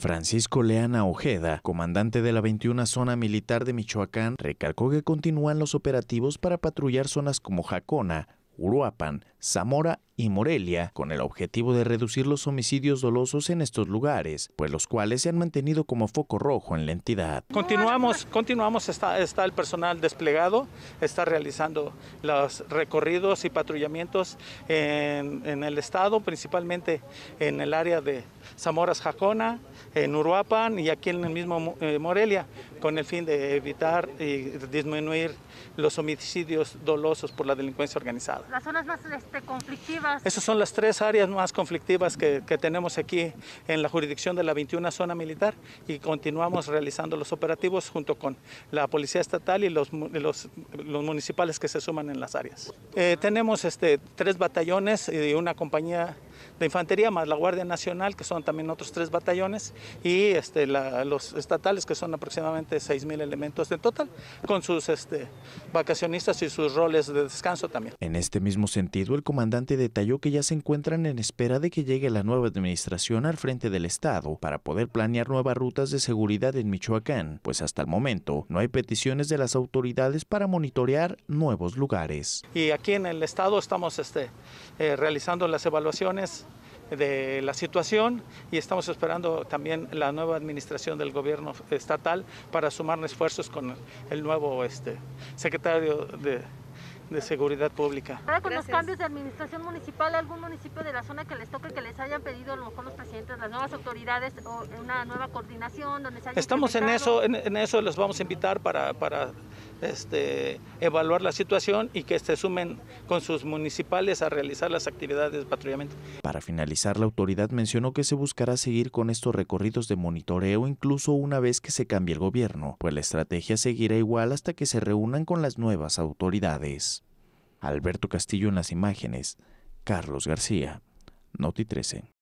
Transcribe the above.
Francisco Leana Ojeda, comandante de la 21 Zona Militar de Michoacán, recalcó que continúan los operativos para patrullar zonas como Jacona, Uruapan, Zamora y Morelia, con el objetivo de reducir los homicidios dolosos en estos lugares, pues los cuales se han mantenido como foco rojo en la entidad. Continuamos, continuamos está, el personal desplegado, está realizando los recorridos y patrullamientos en, el estado, principalmente en el área de Zamoras Jacona, en Uruapan y aquí en el mismo eh, Morelia, con el fin de evitar y disminuir los homicidios dolosos por la delincuencia organizada. Las zonas más este, conflictivas esas son las tres áreas más conflictivas que, tenemos aquí en la jurisdicción de la 21 zona militar y continuamos realizando los operativos junto con la Policía Estatal y los, los, municipales que se suman en las áreas. Eh, tenemos este, tres batallones y una compañía de infantería, más la Guardia Nacional, que son también otros tres batallones, y este, los estatales, que son aproximadamente 6.000 elementos en total, con sus este, vacacionistas y sus roles de descanso también. En este mismo sentido, el comandante detalló que ya se encuentran en espera de que llegue la nueva administración al frente del Estado para poder planear nuevas rutas de seguridad en Michoacán, pues hasta el momento no hay peticiones de las autoridades para monitorear nuevos lugares. Y aquí en el Estado estamos este, eh, realizando las evaluaciones de la situación y estamos esperando también la nueva administración del gobierno estatal para sumar esfuerzos con el nuevo este, secretario de, de Seguridad Pública. Ahora con los cambios de administración municipal, ¿algún municipio de la zona que les toque que les hayan pedido a lo mejor los las nuevas autoridades o una nueva coordinación donde Estamos en eso, en, eso los vamos a invitar para, este, evaluar la situación y que se sumen con sus municipales a realizar las actividades de patrullamiento. Para finalizar, la autoridad mencionó que se buscará seguir con estos recorridos de monitoreo incluso una vez que se cambie el gobierno, pues la estrategia seguirá igual hasta que se reúnan con las nuevas autoridades. Alberto Castillo en las imágenes, Carlos García, Noti 13.